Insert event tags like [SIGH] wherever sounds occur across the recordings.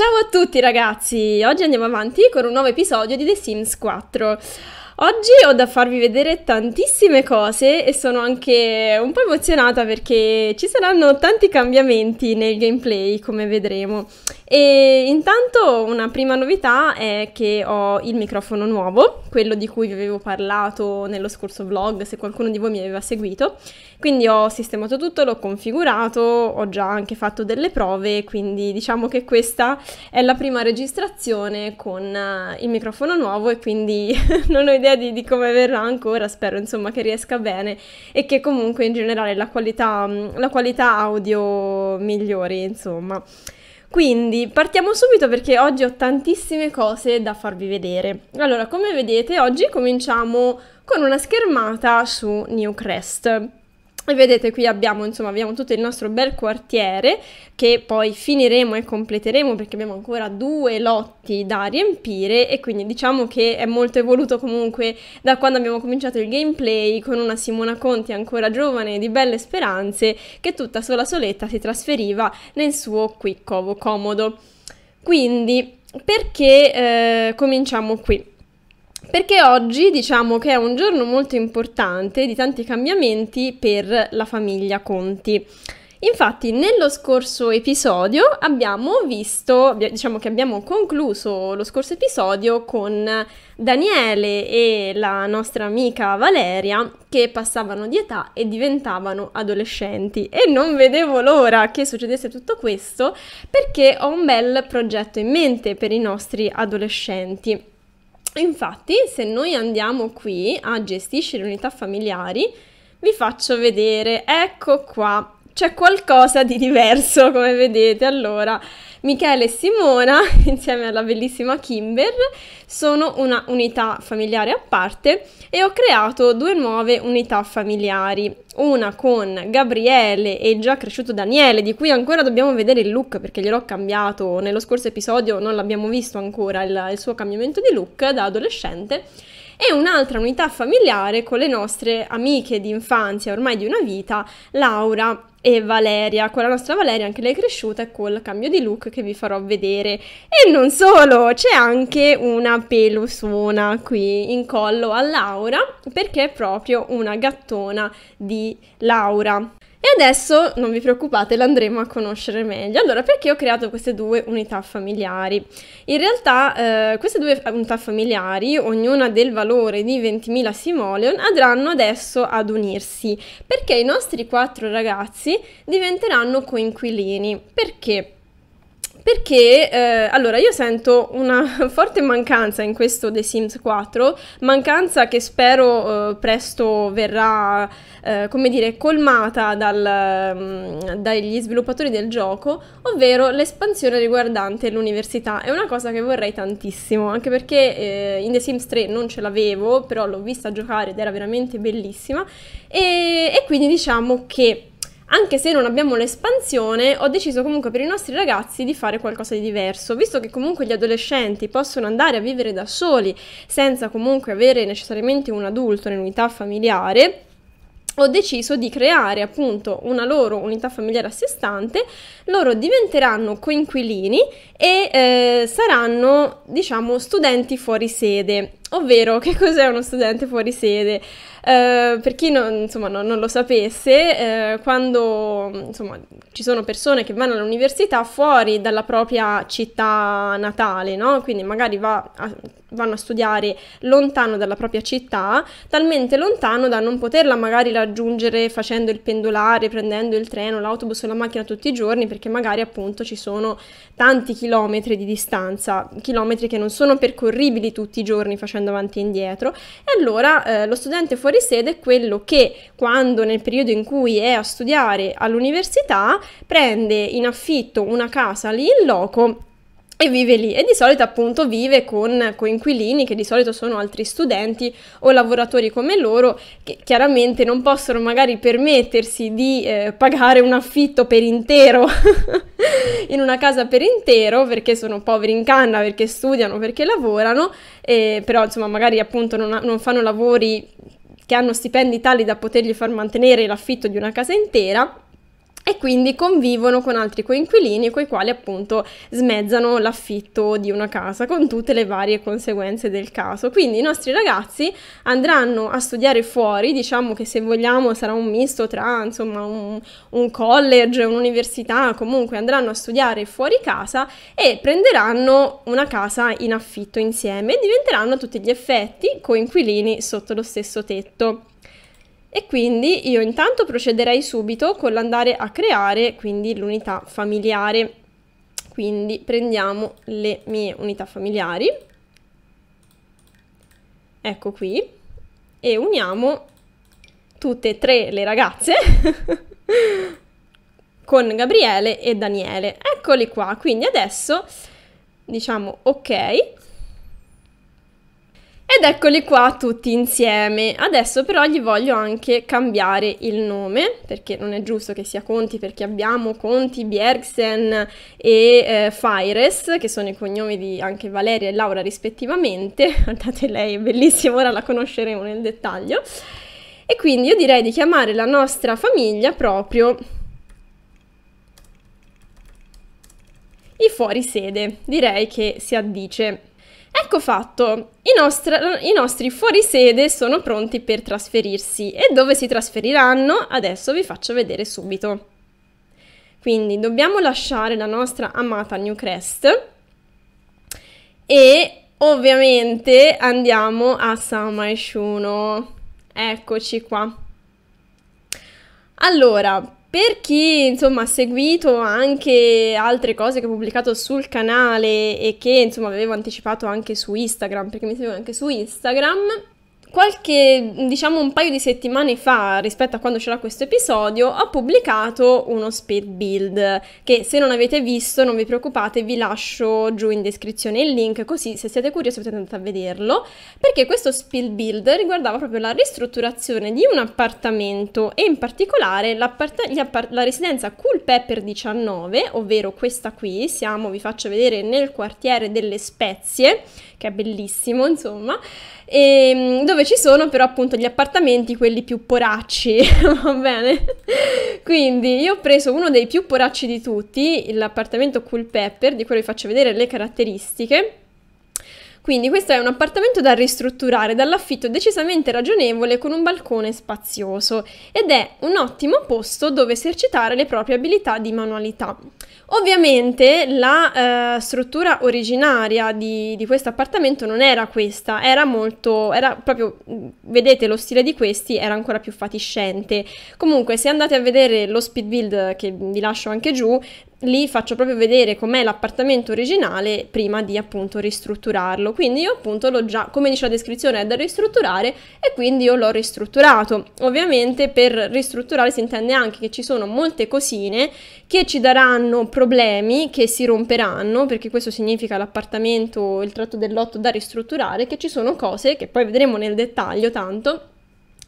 Ciao a tutti ragazzi, oggi andiamo avanti con un nuovo episodio di The Sims 4. Oggi ho da farvi vedere tantissime cose e sono anche un po' emozionata perché ci saranno tanti cambiamenti nel gameplay come vedremo. E intanto una prima novità è che ho il microfono nuovo, quello di cui vi avevo parlato nello scorso vlog se qualcuno di voi mi aveva seguito quindi ho sistemato tutto, l'ho configurato, ho già anche fatto delle prove, quindi diciamo che questa è la prima registrazione con eh, il microfono nuovo e quindi [LAUGHS] non ho idea di, di come verrà ancora, spero insomma che riesca bene e che comunque in generale la qualità, mm, la qualità audio migliori insomma. Quindi partiamo subito perché oggi ho tantissime cose da farvi vedere. Allora, come vedete, oggi cominciamo con una schermata su Newcrest. E vedete qui abbiamo, insomma, abbiamo tutto il nostro bel quartiere che poi finiremo e completeremo perché abbiamo ancora due lotti da riempire e quindi diciamo che è molto evoluto comunque da quando abbiamo cominciato il gameplay con una Simona Conti ancora giovane e di belle speranze che tutta sola soletta si trasferiva nel suo qui covo comodo. Quindi perché eh, cominciamo qui? Perché oggi diciamo che è un giorno molto importante di tanti cambiamenti per la famiglia Conti. Infatti, nello scorso episodio abbiamo visto, diciamo che abbiamo concluso lo scorso episodio con Daniele e la nostra amica Valeria che passavano di età e diventavano adolescenti. E non vedevo l'ora che succedesse tutto questo perché ho un bel progetto in mente per i nostri adolescenti. Infatti, se noi andiamo qui a gestisce le unità familiari, vi faccio vedere, ecco qua, c'è qualcosa di diverso [LAUGHS] come vedete, allora Michele e Simona, [LAUGHS] insieme alla bellissima Kimber, sono una unità familiare a parte e ho creato due nuove unità familiari. Una con Gabriele e già cresciuto Daniele, di cui ancora dobbiamo vedere il look perché gliel'ho cambiato nello scorso episodio, non l'abbiamo visto ancora il, il suo cambiamento di look da adolescente e un'altra unità familiare con le nostre amiche di infanzia, ormai di una vita, Laura e Valeria, con la nostra Valeria anche lei è cresciuta e col cambio di look che vi farò vedere. E non solo, c'è anche una pelusona qui in collo a Laura perché è proprio una gattona di Laura. E adesso non vi preoccupate, l'andremo a conoscere meglio. Allora, perché ho creato queste due unità familiari? In realtà, eh, queste due unità familiari, ognuna del valore di 20.000 simoleon, andranno adesso ad unirsi perché i nostri quattro ragazzi diventeranno coinquilini. Perché? Perché, eh, allora, io sento una [LAUGHS] forte mancanza in questo The Sims 4, mancanza che spero eh, presto verrà, eh, come dire, colmata dal, mm, dagli sviluppatori del gioco, ovvero l'espansione riguardante l'università. È una cosa che vorrei tantissimo, anche perché eh, in The Sims 3 non ce l'avevo, però l'ho vista giocare ed era veramente bellissima, e, e quindi diciamo che anche se non abbiamo l'espansione, ho deciso comunque per i nostri ragazzi di fare qualcosa di diverso, visto che comunque gli adolescenti possono andare a vivere da soli senza comunque avere necessariamente un adulto nell'unità familiare ho deciso di creare appunto una loro unità familiare a sé stante, loro diventeranno coinquilini e eh, saranno diciamo studenti fuori sede. Ovvero, [LAUGHS] che cos'è uno studente fuori sede? Eh, per chi non, insomma, non, non lo sapesse, eh, quando insomma, ci sono persone che vanno all'università fuori dalla propria città natale, no? quindi magari va a, vanno a studiare lontano dalla propria città, talmente lontano da non poterla magari raggiungere facendo il pendolare, prendendo il treno, l'autobus o la macchina tutti i giorni, perché magari appunto ci sono tanti chilometri di distanza, chilometri che non sono percorribili tutti i giorni facendo avanti e indietro. E allora eh, lo studente fuori fuori sede quello che quando nel periodo in cui è a studiare all'università prende in affitto una casa lì in loco e vive lì e di solito appunto vive con coinquilini che di solito sono altri studenti o lavoratori come loro che chiaramente non possono magari permettersi di eh, pagare un affitto per intero [LAUGHS] in una casa per intero perché sono poveri in canna, perché studiano, perché lavorano, eh, però insomma magari appunto non, non fanno lavori che hanno stipendi tali da potergli far mantenere l'affitto di una casa intera e quindi convivono con altri coinquilini con i quali appunto smezzano l'affitto di una casa con tutte le varie conseguenze del caso. Quindi i nostri ragazzi andranno a studiare fuori, diciamo che se vogliamo sarà un misto tra insomma un, un college, un'università, comunque andranno a studiare fuori casa e prenderanno una casa in affitto insieme e diventeranno a tutti gli effetti coinquilini sotto lo stesso tetto. E quindi io intanto procederei subito con l'andare a creare quindi l'unità familiare. Quindi prendiamo le mie unità familiari, ecco qui, e uniamo tutte e tre le ragazze [LAUGHS] con Gabriele e Daniele. Eccoli qua, quindi adesso diciamo ok ed eccoli qua tutti insieme. Adesso però gli voglio anche cambiare il nome, perché non è giusto che sia Conti, perché abbiamo Conti, Bjergsen e eh, Faires, che sono i cognomi di anche Valeria e Laura rispettivamente. Guardate [LAUGHS] lei, è bellissima, ora la conosceremo nel dettaglio. E quindi io direi di chiamare la nostra famiglia proprio i fuori sede. Direi che si addice Ecco fatto, i, nostra, i nostri fuorisede sono pronti per trasferirsi e dove si trasferiranno adesso vi faccio vedere subito. Quindi dobbiamo lasciare la nostra amata Newcrest e ovviamente andiamo a Samaeshuno. Eccoci qua. Allora, per chi insomma ha seguito anche altre cose che ho pubblicato sul canale e che insomma avevo anticipato anche su Instagram, perché mi seguono anche su Instagram, qualche, diciamo un paio di settimane fa, rispetto a quando c'era questo episodio, ho pubblicato uno speed build che se non avete visto, non vi preoccupate, vi lascio giù in descrizione il link, così se siete curiosi potete andare a vederlo, perché questo speed build riguardava proprio la ristrutturazione di un appartamento e in particolare la residenza Cool Pepper 19, ovvero questa qui, siamo, vi faccio vedere, nel quartiere delle Spezie, che è bellissimo, insomma, e ehm, dove dove ci sono però appunto gli appartamenti, quelli più poracci, [LAUGHS] va bene? Quindi io ho preso uno dei più poracci di tutti, l'appartamento Cool Pepper, di cui vi faccio vedere le caratteristiche. Quindi questo è un appartamento da ristrutturare dall'affitto decisamente ragionevole con un balcone spazioso ed è un ottimo posto dove esercitare le proprie abilità di manualità. Ovviamente la eh, struttura originaria di, di questo appartamento non era questa, era molto, era proprio, vedete lo stile di questi era ancora più fatiscente. Comunque se andate a vedere lo speed build che vi lascio anche giù, lì faccio proprio vedere com'è l'appartamento originale prima di appunto ristrutturarlo. Quindi io appunto l'ho già, come dice la descrizione, è da ristrutturare e quindi io l'ho ristrutturato. Ovviamente per ristrutturare si intende anche che ci sono molte cosine che ci daranno problemi, che si romperanno, perché questo significa l'appartamento, il tratto del lotto da ristrutturare, che ci sono cose che poi vedremo nel dettaglio tanto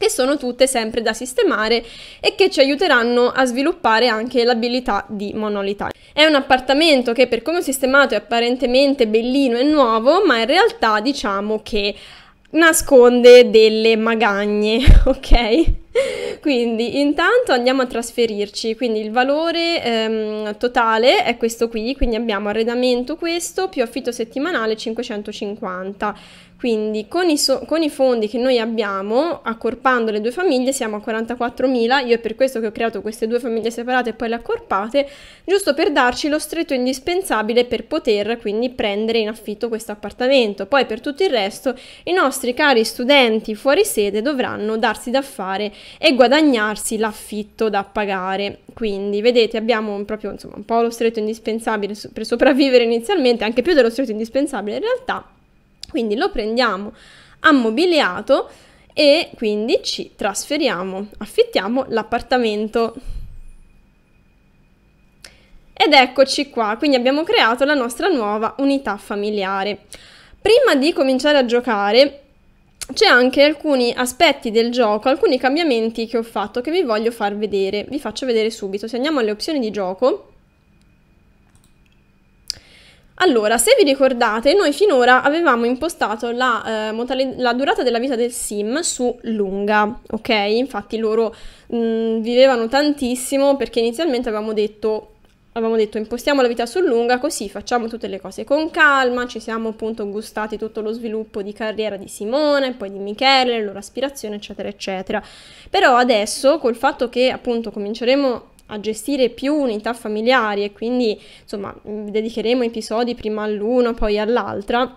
che sono tutte sempre da sistemare e che ci aiuteranno a sviluppare anche l'abilità di monolità. È un appartamento che per come ho sistemato è apparentemente bellino e nuovo, ma in realtà diciamo che nasconde delle magagne, [LAUGHS] ok? Quindi intanto andiamo a trasferirci, quindi il valore ehm, totale è questo qui, quindi abbiamo arredamento questo più affitto settimanale 550 quindi con i, so- con i, fondi che noi abbiamo, accorpando le due famiglie, siamo a 44.000, io è per questo che ho creato queste due famiglie separate e poi le accorpate, giusto per darci lo stretto indispensabile per poter quindi prendere in affitto questo appartamento. Poi per tutto il resto i nostri cari studenti fuori sede dovranno darsi da fare e guadagnarsi l'affitto da pagare. Quindi vedete abbiamo un, proprio, insomma, un po' lo stretto indispensabile per sopravvivere inizialmente, anche più dello stretto indispensabile in realtà quindi lo prendiamo ammobiliato e quindi ci trasferiamo, affittiamo l'appartamento. Ed eccoci qua, quindi abbiamo creato la nostra nuova unità familiare. Prima di cominciare a giocare c'è anche alcuni aspetti del gioco, alcuni cambiamenti che ho fatto che vi voglio far vedere, vi faccio vedere subito. Se andiamo alle opzioni di gioco, allora, se vi ricordate, noi finora avevamo impostato la, eh, modale, la durata della vita del sim su lunga, ok? Infatti loro mh, mm, vivevano tantissimo perché inizialmente avevamo detto avevamo detto impostiamo la vita su lunga così facciamo tutte le cose con calma, ci siamo appunto gustati tutto lo sviluppo di carriera di Simone, poi di Michele, le loro aspirazioni, eccetera eccetera. Però adesso col fatto che appunto cominceremo a gestire più unità familiari e quindi insomma dedicheremo episodi prima all'uno poi all'altra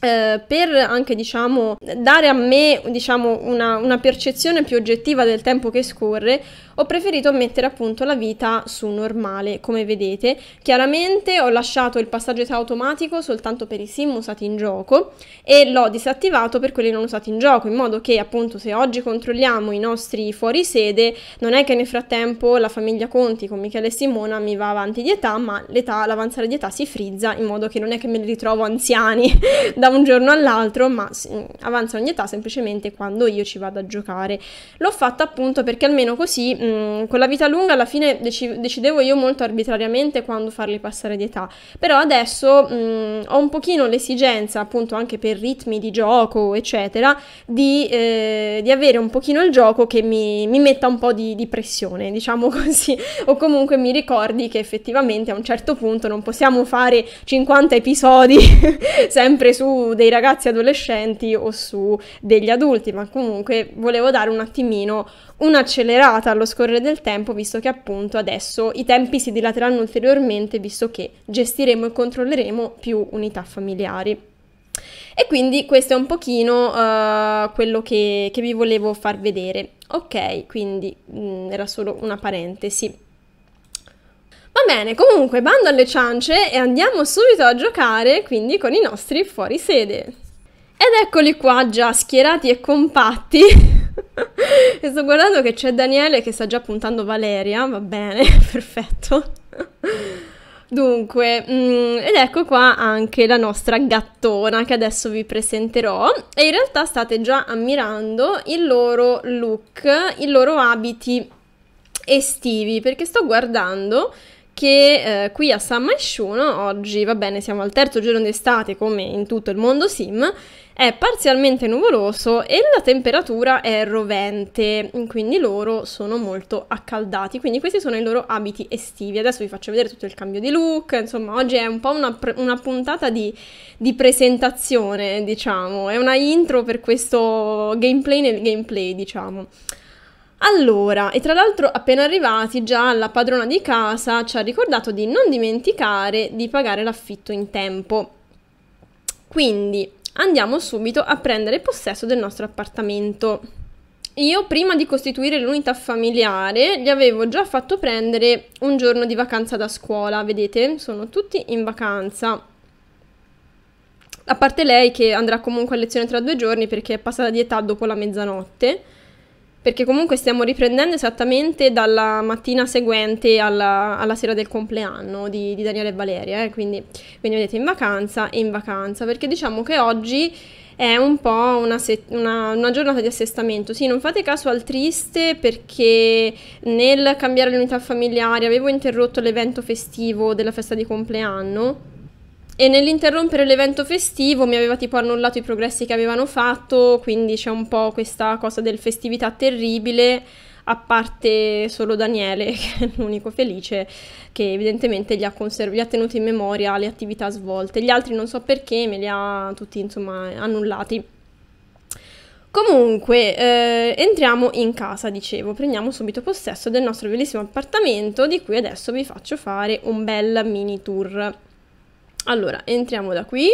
eh, per anche diciamo dare a me diciamo una, una, percezione più oggettiva del tempo che scorre ho preferito mettere appunto la vita su normale come vedete chiaramente ho lasciato il passaggio età automatico soltanto per i sim usati in gioco e l'ho disattivato per quelli non usati in gioco in modo che appunto se oggi controlliamo i nostri fuori sede non è che nel frattempo la famiglia Conti con Michele e Simona mi va avanti di età ma l'età, l'avanzare di età si frizza in modo che non è che me li ritrovo anziani [LAUGHS] da un giorno all'altro, ma mm, avanza ogni età semplicemente quando io ci vado a giocare. L'ho fatta appunto perché almeno così mh, mm, con la vita lunga alla fine dec- decidevo io molto arbitrariamente quando farli passare di età, però adesso mh, mm, ho un pochino l'esigenza appunto anche per ritmi di gioco eccetera di, eh, di avere un pochino il gioco che mi, mi metta un po' di, di pressione, diciamo [LAUGHS] così, o comunque mi ricordi che effettivamente a un certo punto non possiamo fare 50 episodi [LAUGHS] sempre su su dei ragazzi adolescenti o su degli adulti, ma comunque volevo dare un attimino un'accelerata allo scorrere del tempo, visto che appunto adesso i tempi si dilateranno ulteriormente, visto che gestiremo e controlleremo più unità familiari. E quindi questo è un pochino uh, quello che, che, vi volevo far vedere. Ok, quindi mh, mm, era solo una parentesi bene, comunque bando alle ciance e andiamo subito a giocare quindi con i nostri fuorisede. Ed eccoli qua già schierati e compatti. [LAUGHS] e sto guardando che c'è Daniele che sta già puntando Valeria, va bene, [LAUGHS] perfetto. Dunque, mh, mm, ed ecco qua anche la nostra gattona che adesso vi presenterò e in realtà state già ammirando il loro look, i loro abiti estivi perché sto guardando che eh, qui a San Maisciuno, oggi va bene, siamo al terzo giorno d'estate come in tutto il mondo sim, è parzialmente nuvoloso e la temperatura è rovente, quindi loro sono molto accaldati. Quindi questi sono i loro abiti estivi. Adesso vi faccio vedere tutto il cambio di look, insomma oggi è un po' una, una puntata di, di, presentazione, diciamo, è una intro per questo gameplay nel gameplay, diciamo. Allora, e tra l'altro appena arrivati già la padrona di casa ci ha ricordato di non dimenticare di pagare l'affitto in tempo. Quindi andiamo subito a prendere possesso del nostro appartamento. Io prima di costituire l'unità familiare gli avevo già fatto prendere un giorno di vacanza da scuola, vedete? Sono tutti in vacanza. A parte lei che andrà comunque a lezione tra due giorni perché è passata di età dopo la mezzanotte perché comunque stiamo riprendendo esattamente dalla mattina seguente alla, alla sera del compleanno di, di Daniele e Valeria, eh? quindi, quindi, vedete in vacanza e in vacanza, perché diciamo che oggi è un po' una, se- una, una, giornata di assestamento. Sì, non fate caso al triste perché nel cambiare l'unità familiare avevo interrotto l'evento festivo della festa di compleanno e nell'interrompere l'evento festivo mi aveva tipo annullato i progressi che avevano fatto, quindi c'è un po' questa cosa del festività terribile, a parte solo Daniele, [LAUGHS] che è l'unico felice, che evidentemente gli ha, conserv- gli ha tenuto in memoria le attività svolte. Gli altri non so perché, me li ha tutti insomma annullati. Comunque, eh, entriamo in casa, dicevo, prendiamo subito possesso del nostro bellissimo appartamento di cui adesso vi faccio fare un bel mini tour. Allora, entriamo da qui.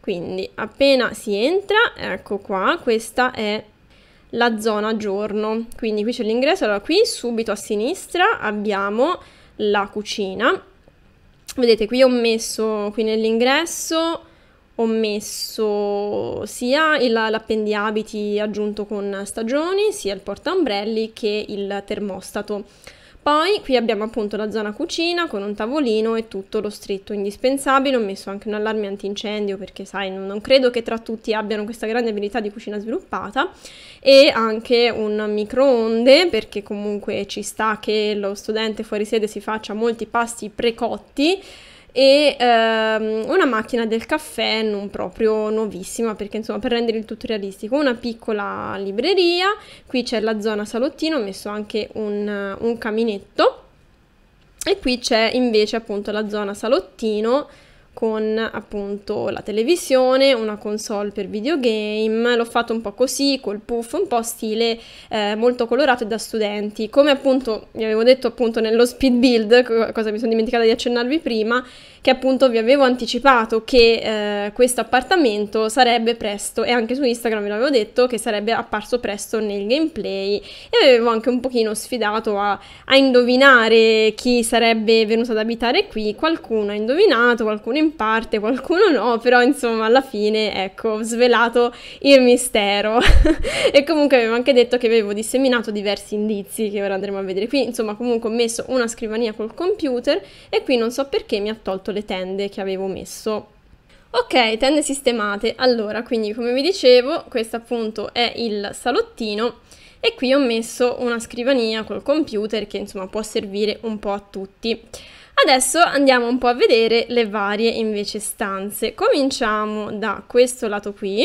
Quindi, appena si entra, ecco qua, questa è la zona giorno. Quindi qui c'è l'ingresso, allora qui subito a sinistra abbiamo la cucina. Vedete, qui ho messo, qui nell'ingresso, ho messo sia l'appendiabiti aggiunto con stagioni, sia il portaombrelli che il termostato poi qui abbiamo appunto la zona cucina con un tavolino e tutto lo stretto indispensabile, ho messo anche un allarme antincendio perché sai non credo che tra tutti abbiano questa grande abilità di cucina sviluppata e anche un microonde perché comunque ci sta che lo studente fuori sede si faccia molti pasti precotti e ehm, una macchina del caffè non proprio nuovissima perché insomma per rendere il tutto realistico una piccola libreria qui c'è la zona salottino ho messo anche un, un caminetto e qui c'è invece appunto la zona salottino con appunto la televisione, una console per videogame, l'ho fatto un po' così, col puff, un po' stile eh, molto colorato e da studenti. Come appunto vi avevo detto appunto nello speed build, cosa mi sono dimenticata di accennarvi prima, che appunto vi avevo anticipato che eh, questo appartamento sarebbe presto, e anche su Instagram ve l'avevo detto, che sarebbe apparso presto nel gameplay e avevo anche un pochino sfidato a, a indovinare chi sarebbe venuto ad abitare qui, qualcuno ha indovinato, qualcuno in parte, qualcuno no, però insomma alla fine ecco, ho svelato il mistero [LAUGHS] e comunque avevo anche detto che avevo disseminato diversi indizi che ora andremo a vedere qui, insomma comunque ho messo una scrivania col computer e qui non so perché mi ha tolto fatto le tende che avevo messo. Ok, tende sistemate. Allora, quindi come vi dicevo, questo appunto è il salottino e qui ho messo una scrivania col computer che insomma può servire un po' a tutti. Adesso andiamo un po' a vedere le varie invece stanze. Cominciamo da questo lato qui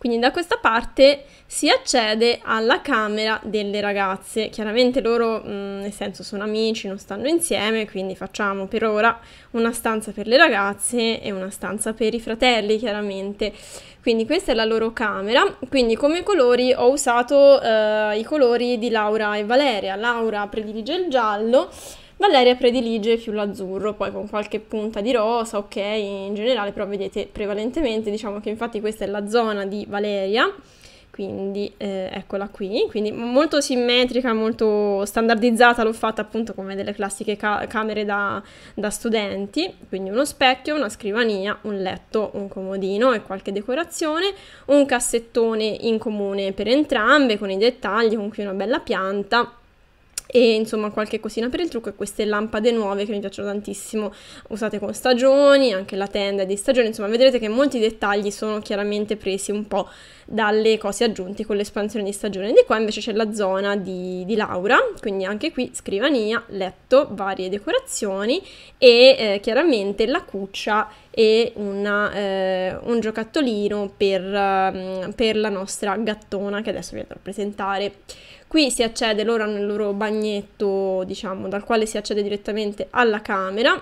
quindi da questa parte si accede alla camera delle ragazze. Chiaramente loro, mh, nel senso, sono amici, non stanno insieme, quindi facciamo per ora una stanza per le ragazze e una stanza per i fratelli, chiaramente. Quindi questa è la loro camera. Quindi come colori ho usato eh, i colori di Laura e Valeria. Laura predilige il giallo Valeria predilige più l'azzurro, poi con qualche punta di rosa, ok, in generale, però vedete prevalentemente, diciamo che infatti questa è la zona di Valeria, quindi eh, eccola qui, quindi molto simmetrica, molto standardizzata, l'ho fatta appunto come delle classiche ca- camere da, da studenti, quindi uno specchio, una scrivania, un letto, un comodino e qualche decorazione, un cassettone in comune per entrambe con i dettagli, con qui una bella pianta e insomma qualche cosina per il trucco e queste lampade nuove che mi piacciono tantissimo, usate con stagioni, anche la tenda di stagione, insomma vedrete che molti dettagli sono chiaramente presi un po' dalle cose aggiunte con l'espansione di stagione. Di qua invece c'è la zona di, di Laura, quindi anche qui scrivania, letto, varie decorazioni e eh, chiaramente la cuccia e una, eh, un giocattolino per, mm, per la nostra gattona che adesso vi andrò a presentare. Qui si accede loro hanno il loro bagnetto, diciamo, dal quale si accede direttamente alla camera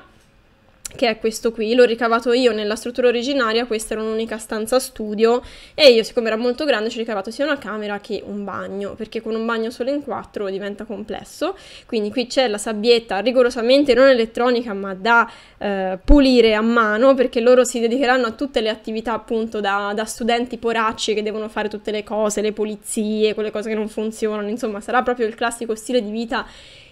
che è questo qui, l'ho ricavato io nella struttura originaria, questa era un'unica stanza studio e io siccome era molto grande ci ho ricavato sia una camera che un bagno, perché con un bagno solo in quattro diventa complesso, quindi qui c'è la sabbietta rigorosamente non elettronica ma da eh, pulire a mano perché loro si dedicheranno a tutte le attività appunto da, da studenti poracci che devono fare tutte le cose, le pulizie, quelle cose che non funzionano, insomma sarà proprio il classico stile di vita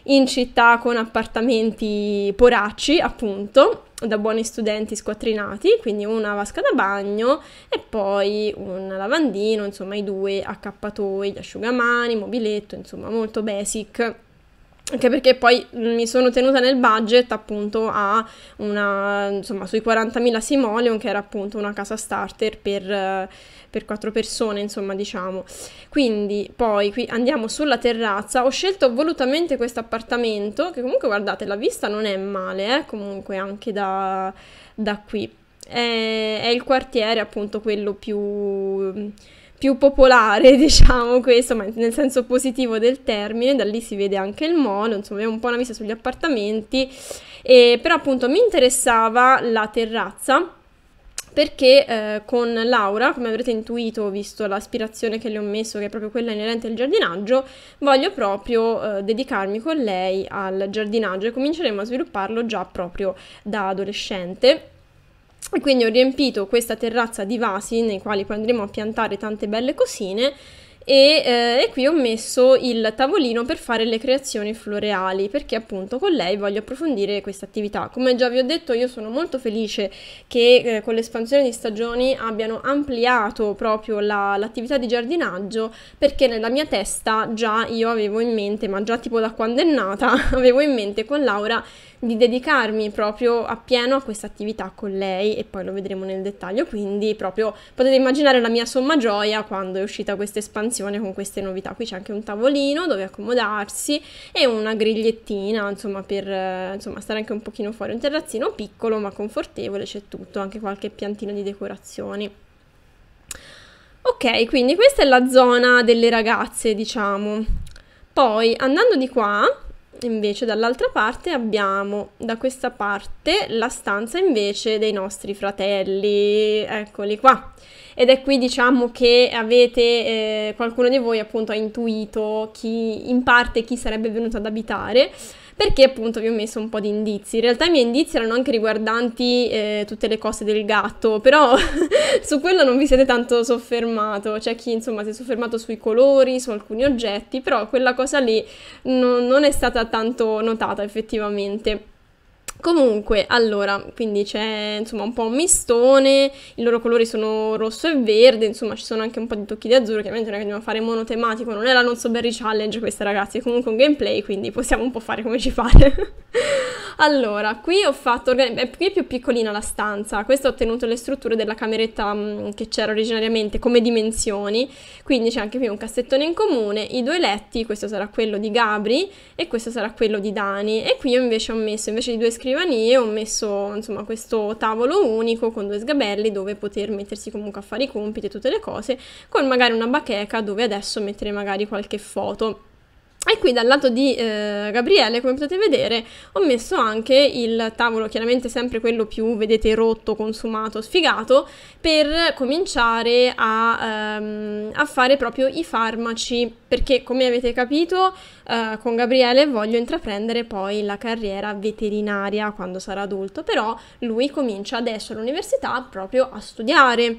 in città con appartamenti poracci, appunto, da buoni studenti squattrinati, quindi una vasca da bagno e poi un lavandino, insomma i due accappatoi, gli asciugamani, mobiletto, insomma molto basic anche perché poi mi sono tenuta nel budget appunto a una insomma sui 40.000 simoleon che era appunto una casa starter per eh, per quattro persone, insomma, diciamo. Quindi poi qui andiamo sulla terrazza. Ho scelto volutamente questo appartamento, che comunque guardate, la vista non è male, eh, comunque anche da, da qui. È, è, il quartiere appunto quello più, più popolare, [LAUGHS] diciamo questo, ma nel senso positivo del termine, da lì si vede anche il molo, insomma è un po' una vista sugli appartamenti, e, però appunto mi interessava la terrazza perché eh, con Laura, come avrete intuito visto l'aspirazione che le ho messo, che è proprio quella inerente al giardinaggio, voglio proprio eh, dedicarmi con lei al giardinaggio e cominceremo a svilupparlo già proprio da adolescente. E quindi ho riempito questa terrazza di vasi nei quali poi andremo a piantare tante belle cosine e, eh, e, qui ho messo il tavolino per fare le creazioni floreali perché appunto con lei voglio approfondire questa attività. Come già vi ho detto io sono molto felice che eh, con l'espansione di stagioni abbiano ampliato proprio la, l'attività di giardinaggio perché nella mia testa già io avevo in mente, ma già tipo da quando è nata, [LAUGHS] avevo in mente con Laura di dedicarmi proprio appieno a questa attività con lei e poi lo vedremo nel dettaglio, quindi proprio potete immaginare la mia somma gioia quando è uscita questa espansione con queste novità. Qui c'è anche un tavolino dove accomodarsi e una grigliettina, insomma, per insomma, stare anche un pochino fuori, un terrazzino piccolo ma confortevole, c'è tutto, anche qualche piantina di decorazioni. Ok, quindi questa è la zona delle ragazze, diciamo. Poi andando di qua invece dall'altra parte abbiamo da questa parte la stanza invece dei nostri fratelli, eccoli qua. Ed è qui diciamo che avete, eh, qualcuno di voi appunto ha intuito chi, in parte chi sarebbe venuto ad abitare perché appunto vi ho messo un po' di indizi. In realtà i miei indizi erano anche riguardanti eh, tutte le cose del gatto, però [LAUGHS] su quello non vi siete tanto soffermato, c'è chi insomma si è soffermato sui colori, su alcuni oggetti, però quella cosa lì non, non è stata tanto notata effettivamente. Comunque, allora, quindi c'è insomma un po' un mistone, i loro colori sono rosso e verde, insomma ci sono anche un po' di tocchi di azzurro, chiaramente non è che dobbiamo fare monotematico, non è la non so berry challenge questa ragazzi, è comunque un gameplay, quindi possiamo un po' fare come ci pare. [LAUGHS] allora, qui ho fatto, qui è più piccolina la stanza, questa ho ottenuto le strutture della cameretta mm, che c'era originariamente come dimensioni, quindi c'è anche qui un cassettone in comune, i due letti, questo sarà quello di Gabri e questo sarà quello di Dani, e qui io invece ho messo, invece di due scrivani, scrivanie ho messo insomma questo tavolo unico con due sgabelli dove poter mettersi comunque a fare i compiti e tutte le cose, con magari una bacheca dove adesso mettere magari qualche foto e qui dal lato di eh, Gabriele, come potete vedere, ho messo anche il tavolo, chiaramente sempre quello più, vedete, rotto, consumato, sfigato, per cominciare a, ehm, a fare proprio i farmaci, perché come avete capito eh, con Gabriele voglio intraprendere poi la carriera veterinaria quando sarà adulto, però lui comincia adesso all'università proprio a studiare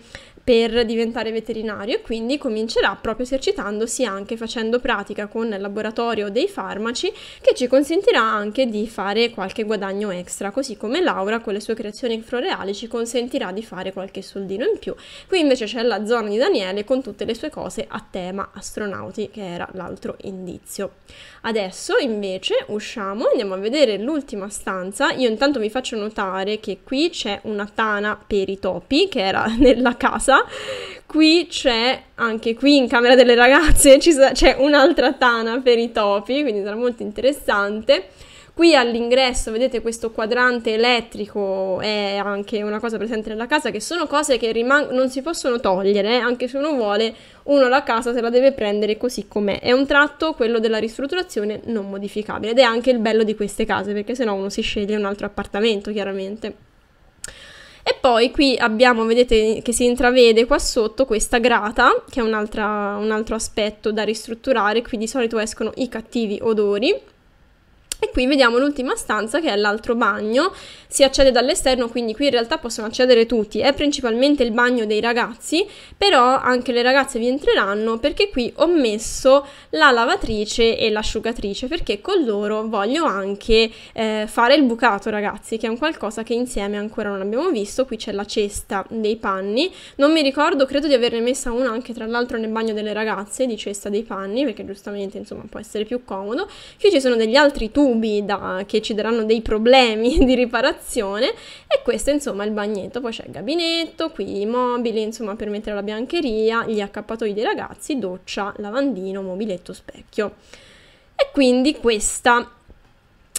per diventare veterinario e quindi comincerà proprio esercitandosi anche facendo pratica con il laboratorio dei farmaci che ci consentirà anche di fare qualche guadagno extra, così come Laura con le sue creazioni floreali ci consentirà di fare qualche soldino in più. Qui invece c'è la zona di Daniele con tutte le sue cose a tema astronauti che era l'altro indizio. Adesso invece usciamo, andiamo a vedere l'ultima stanza, io intanto vi faccio notare che qui c'è una tana per i topi che era [LAUGHS] nella casa Qui c'è, anche qui in Camera delle Ragazze, c'è un'altra tana per i topi, quindi sarà molto interessante. Qui all'ingresso vedete questo quadrante elettrico, è anche una cosa presente nella casa, che sono cose che non si possono togliere, eh, anche se uno vuole, uno la casa se la deve prendere così com'è. È un tratto, quello della ristrutturazione, non modificabile ed è anche il bello di queste case, perché sennò uno si sceglie un altro appartamento, chiaramente. E poi qui abbiamo, vedete che si intravede qua sotto questa grata, che è un, altro aspetto da ristrutturare, qui di solito escono i cattivi odori e qui vediamo l'ultima stanza che è l'altro bagno, si accede dall'esterno, quindi qui in realtà possono accedere tutti, è principalmente il bagno dei ragazzi, però anche le ragazze vi entreranno perché qui ho messo la lavatrice e l'asciugatrice perché con loro voglio anche eh, fare il bucato ragazzi, che è un qualcosa che insieme ancora non abbiamo visto, qui c'è la cesta dei panni, non mi ricordo, credo di averne messa una anche tra l'altro nel bagno delle ragazze di cesta dei panni perché giustamente insomma può essere più comodo, qui ci sono degli altri tubi tubi da, che ci daranno dei problemi [LAUGHS] di riparazione e questo insomma il bagnetto, poi c'è il gabinetto, qui i mobili insomma per mettere la biancheria, gli accappatoi dei ragazzi, doccia, lavandino, mobiletto, specchio. E quindi questa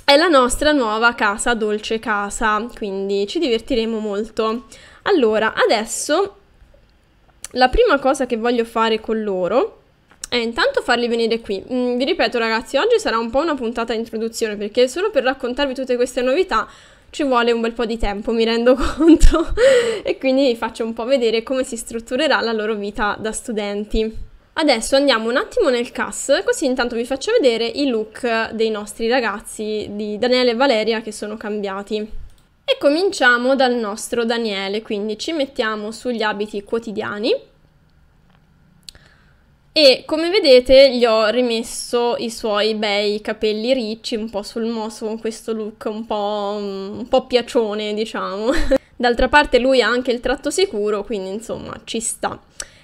è la nostra nuova casa dolce casa, quindi ci divertiremo molto. Allora, adesso la prima cosa che voglio fare con loro e eh, intanto farli venire qui. Mm, vi ripeto ragazzi, oggi sarà un po' una puntata introduzione perché solo per raccontarvi tutte queste novità ci vuole un bel po' di tempo, mi rendo [LAUGHS] conto, e quindi vi faccio un po' vedere come si strutturerà la loro vita da studenti. Adesso andiamo un attimo nel CAS, così intanto vi faccio vedere i look dei nostri ragazzi di Daniele e Valeria che sono cambiati. E cominciamo dal nostro Daniele, quindi ci mettiamo sugli abiti quotidiani e come vedete gli ho rimesso i suoi bei capelli ricci un po' sul mosso con questo look un po', un po piacione diciamo. [LAUGHS] D'altra parte lui ha anche il tratto sicuro quindi insomma ci sta.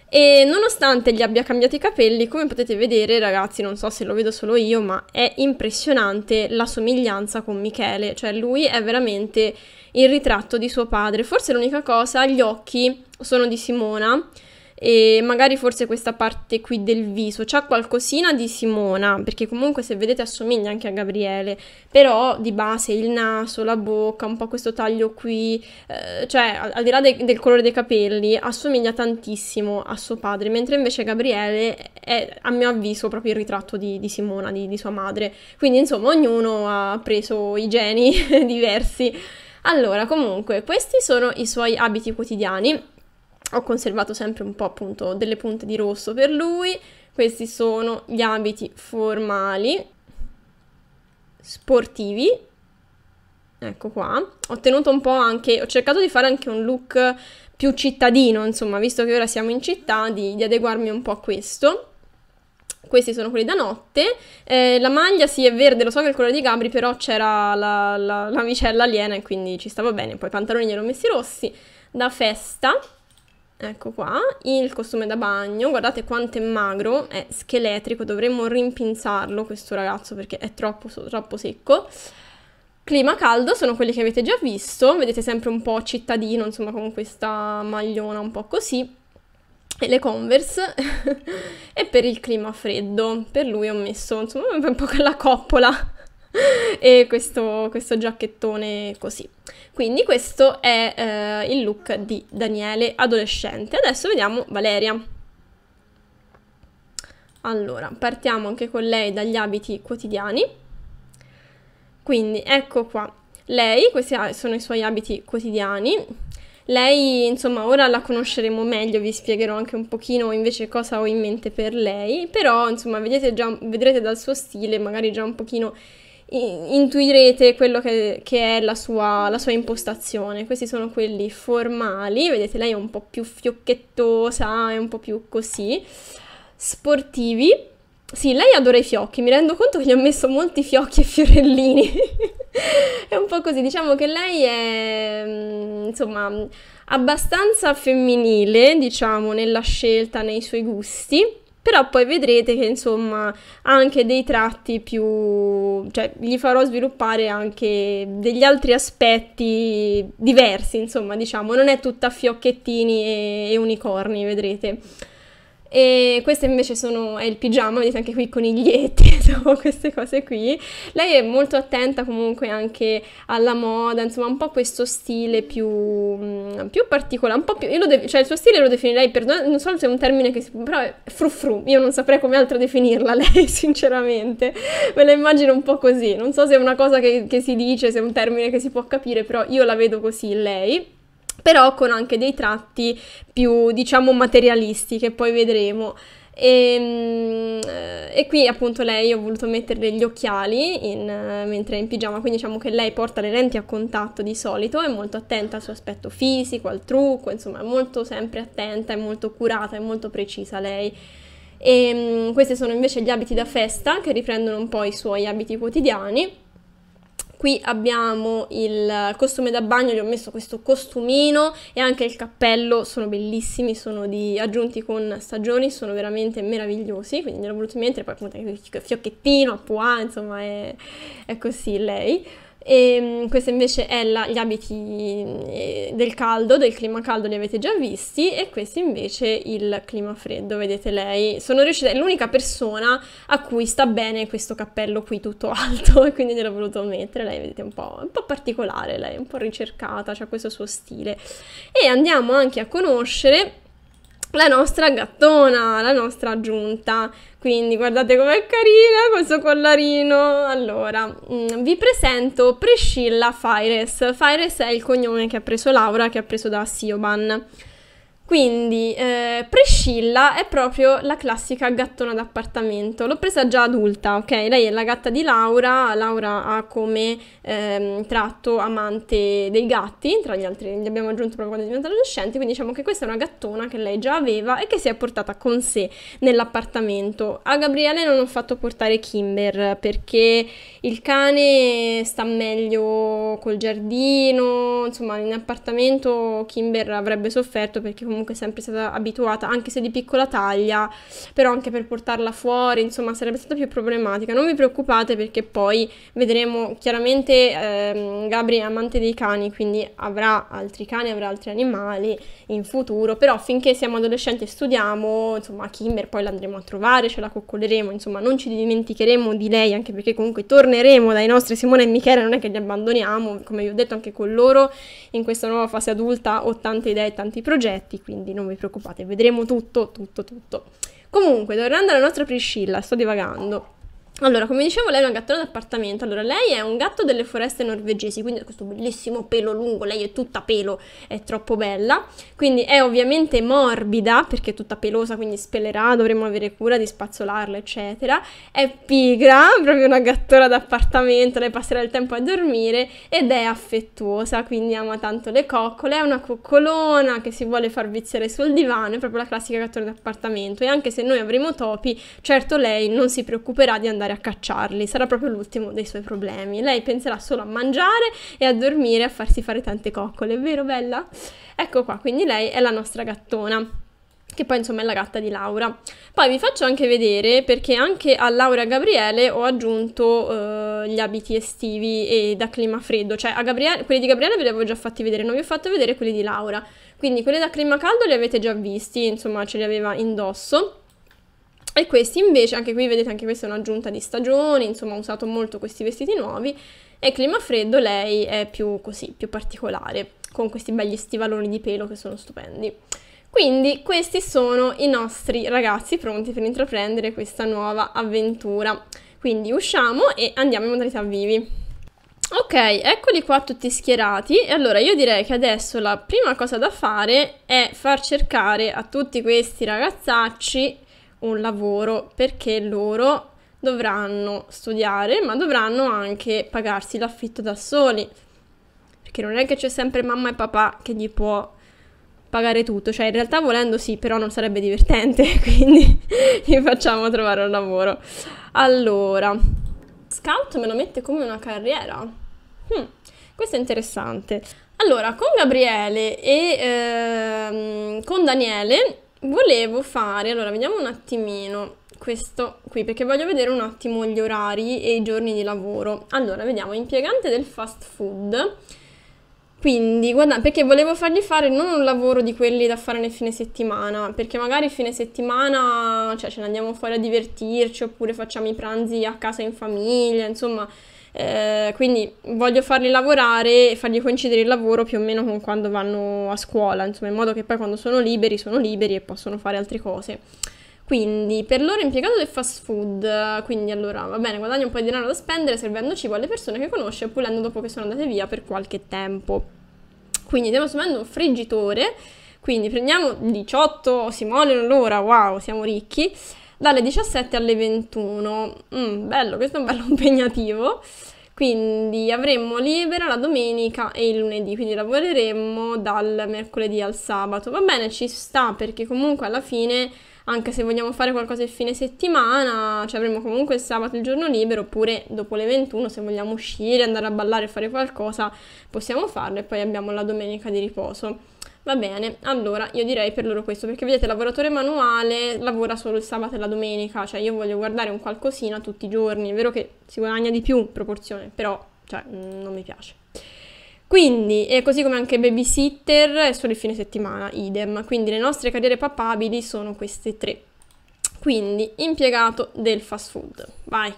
E nonostante gli abbia cambiato i capelli, come potete vedere ragazzi, non so se lo vedo solo io, ma è impressionante la somiglianza con Michele, cioè lui è veramente il ritratto di suo padre. Forse l'unica cosa, gli occhi sono di Simona, e magari forse questa parte qui del viso, c'ha qualcosina di Simona, perché comunque se vedete assomiglia anche a Gabriele, però di base il naso, la bocca, un po' questo taglio qui, eh, cioè al, al di là de- del colore dei capelli, assomiglia tantissimo a suo padre, mentre invece Gabriele è a mio avviso proprio il ritratto di, di Simona, di, di sua madre, quindi insomma ognuno ha preso i geni [LAUGHS] diversi. Allora, comunque, questi sono i suoi abiti quotidiani ho conservato sempre un po' appunto delle punte di rosso per lui. Questi sono gli abiti formali sportivi. Ecco qua. Ho tenuto un po' anche, ho cercato di fare anche un look più cittadino, insomma, visto che ora siamo in città, di, di adeguarmi un po' a questo. Questi sono quelli da notte. Eh, la maglia sì è verde, lo so che è il colore di Gabri, però c'era la, la, la, vicella aliena e quindi ci stava bene. Poi i pantaloni li ho messi rossi da festa. Ecco qua, il costume da bagno, guardate quanto è magro, è scheletrico, dovremmo rimpinzarlo questo ragazzo perché è troppo, troppo secco. Clima caldo sono quelli che avete già visto, vedete sempre un po' cittadino, insomma con questa magliona un po' così. E le Converse [LAUGHS] e per il clima freddo, per lui ho messo insomma un po' quella coppola [LAUGHS] e questo, questo, giacchettone così. Quindi questo è eh, il look di Daniele adolescente. Adesso vediamo Valeria. Allora, partiamo anche con lei dagli abiti quotidiani. Quindi ecco qua, lei, questi ah, sono i suoi abiti quotidiani. Lei, insomma, ora la conosceremo meglio, vi spiegherò anche un pochino invece cosa ho in mente per lei, però, insomma, già, vedrete dal suo stile magari già un pochino intuirete quello che, che è la sua, la sua, impostazione. Questi sono quelli formali, vedete lei è un po' più fiocchettosa, è un po' più così. Sportivi. Sì, lei adora i fiocchi, mi rendo conto che gli ho messo molti fiocchi e fiorellini. [LAUGHS] è un po' così, diciamo che lei è mm, insomma abbastanza femminile, diciamo, nella scelta, nei suoi gusti però poi vedrete che insomma ha anche dei tratti più, cioè gli farò sviluppare anche degli altri aspetti diversi, insomma diciamo, non è tutta fiocchettini e, e unicorni, vedrete e questo invece sono, è il pigiama, vedete anche qui i coniglietti, insomma [LAUGHS] queste cose qui. Lei è molto attenta comunque anche alla moda, insomma un po' questo stile più, mm, più particolare, un po' più, de- cioè il suo stile lo definirei, perdonate, non so se è un termine che si però è frufru, io non saprei come altro definirla [LAUGHS] lei sinceramente, me la immagino un po' così, non so se è una cosa che, che si dice, se è un termine che si può capire, però io la vedo così lei però con anche dei tratti più diciamo materialisti che poi vedremo. E, ehm, eh, e, qui appunto lei ho voluto metterle gli occhiali in, eh, mentre è in pigiama, quindi diciamo che lei porta le lenti a contatto di solito, è molto attenta al suo aspetto fisico, al trucco, insomma è molto sempre attenta, è molto curata, è molto precisa lei. E, ehm, questi sono invece gli abiti da festa che riprendono un po' i suoi abiti quotidiani Qui abbiamo il costume da bagno, gli ho messo questo costumino e anche il cappello, sono bellissimi, sono di, aggiunti con stagioni, sono veramente meravigliosi, quindi ne ho voluto mettere, poi appunto il fiocchettino, a pois, insomma è, è così lei. E mm, questa invece è la, gli abiti mm, del caldo, del clima caldo li avete già visti e questo invece il clima freddo, vedete lei. Sono riuscita, è l'unica persona a cui sta bene questo cappello qui tutto [LAUGHS] alto e quindi gliel'ho voluto mettere. Lei vedete un po', un po' particolare, lei è un po' ricercata, ha questo suo stile. E andiamo anche a conoscere la nostra gattona, la nostra giunta. Quindi guardate com'è carina questo collarino. Allora, mm, vi presento Priscilla Fires. Fires è il cognome che ha preso Laura, che ha preso da Sioban. Quindi eh, Priscilla è proprio la classica gattona d'appartamento, l'ho presa già adulta, ok? Lei è la gatta di Laura, Laura ha come ehm, tratto amante dei gatti, tra gli altri li abbiamo aggiunto proprio quando è diventata adolescente, quindi diciamo che questa è una gattona che lei già aveva e che si è portata con sé nell'appartamento. A Gabriele non ho fatto portare Kimber perché il cane sta meglio col giardino, insomma in appartamento Kimber avrebbe sofferto perché comunque comunque sempre stata abituata, anche se di piccola taglia, però anche per portarla fuori, insomma, sarebbe stata più problematica. Non vi preoccupate perché poi vedremo chiaramente ehm, Gabri è amante dei cani, quindi avrà altri cani, avrà altri animali in futuro, però finché siamo adolescenti e studiamo, insomma, Kimber poi l'andremo a trovare, ce la coccoleremo, insomma, non ci dimenticheremo di lei, anche perché comunque torneremo dai nostri Simone e Michele, non è che li abbandoniamo, come vi ho detto anche con loro, in questa nuova fase adulta ho tante idee e tanti progetti, quindi non vi preoccupate, vedremo tutto, tutto, tutto. Comunque, tornando alla nostra Priscilla, sto divagando. Allora, come dicevo, lei è una gattona d'appartamento. Allora, lei è un gatto delle foreste norvegesi, quindi ha questo bellissimo pelo lungo. Lei è tutta pelo, è troppo bella. Quindi è ovviamente morbida, perché è tutta pelosa, quindi spelerà, dovremo avere cura di spazzolarla, eccetera. È pigra, proprio una gattona d'appartamento, lei passerà il tempo a dormire ed è affettuosa, quindi ama tanto le coccole. È una coccolona che si vuole far viziare sul divano, è proprio la classica gattona d'appartamento. E anche se noi avremo topi, certo lei non si preoccuperà di andare andare a cacciarli, sarà proprio l'ultimo dei suoi problemi. Lei penserà solo a mangiare e a dormire, a farsi fare tante coccole, vero Bella? Ecco qua, quindi lei è la nostra gattona che poi insomma è la gatta di Laura. Poi vi faccio anche vedere perché anche a Laura e a Gabriele ho aggiunto eh, gli abiti estivi e da clima freddo, cioè a Gabriele, quelli di Gabriele ve li avevo già fatti vedere, non vi ho fatto vedere quelli di Laura, quindi quelli da clima caldo li avete già visti, insomma ce li aveva indosso. E questi invece, anche qui vedete, anche questa è un'aggiunta di stagione, insomma ho usato molto questi vestiti nuovi e clima freddo lei è più così, più particolare, con questi belli stivaloni di pelo che sono stupendi. Quindi questi sono i nostri ragazzi pronti per intraprendere questa nuova avventura. Quindi usciamo e andiamo in modalità vivi. Ok, eccoli qua tutti schierati e allora io direi che adesso la prima cosa da fare è far cercare a tutti questi ragazzacci un lavoro perché loro dovranno studiare, ma dovranno anche pagarsi l'affitto da soli. Perché non è che c'è sempre mamma e papà che gli può pagare tutto, cioè in realtà volendo sì, però non sarebbe divertente, [LAUGHS] quindi gli facciamo trovare un lavoro. Allora, scout me lo mette come una carriera. Hmm, questo è interessante. Allora, con Gabriele e ehm, con Daniele volevo fare, allora vediamo un attimino questo qui perché voglio vedere un attimo gli orari e i giorni di lavoro. Allora, vediamo impiegante del fast food. Quindi, guarda, perché volevo fargli fare non un lavoro di quelli da fare nel fine settimana, perché magari fine settimana, cioè ce ne andiamo fuori a divertirci oppure facciamo i pranzi a casa in famiglia, insomma, eh, quindi voglio farli lavorare e fargli coincidere il lavoro più o meno con quando vanno a scuola, insomma, in modo che poi quando sono liberi sono liberi e possono fare altre cose. Quindi, per loro impiegato del fast food, quindi allora va bene, guadagno un po' di denaro da spendere servendo cibo alle persone che conosce e pulendo dopo che sono andate via per qualche tempo. Quindi stiamo assumendo un friggitore, quindi prendiamo 18 simole all'ora, wow, siamo ricchi dalle 17 alle 21. Mm, bello, questo è un bello [LAUGHS] impegnativo. Quindi avremmo libera la domenica e il lunedì, quindi lavoreremo dal mercoledì al sabato. Va bene, ci sta perché comunque alla fine, anche se vogliamo fare qualcosa il fine settimana, cioè avremo comunque il sabato il giorno libero, oppure dopo le 21 se vogliamo uscire, andare a ballare, fare qualcosa, possiamo farlo e poi abbiamo la domenica di riposo. Va bene, allora io direi per loro questo, perché vedete il lavoratore manuale lavora solo il sabato e la domenica, cioè io voglio guardare un qualcosina tutti i giorni, è vero che si guadagna di più in proporzione, però cioè, mm, non mi piace. Quindi, e così come anche babysitter, è solo il fine settimana, idem. Quindi le nostre carriere papabili sono queste tre. Quindi, impiegato del fast food. Vai.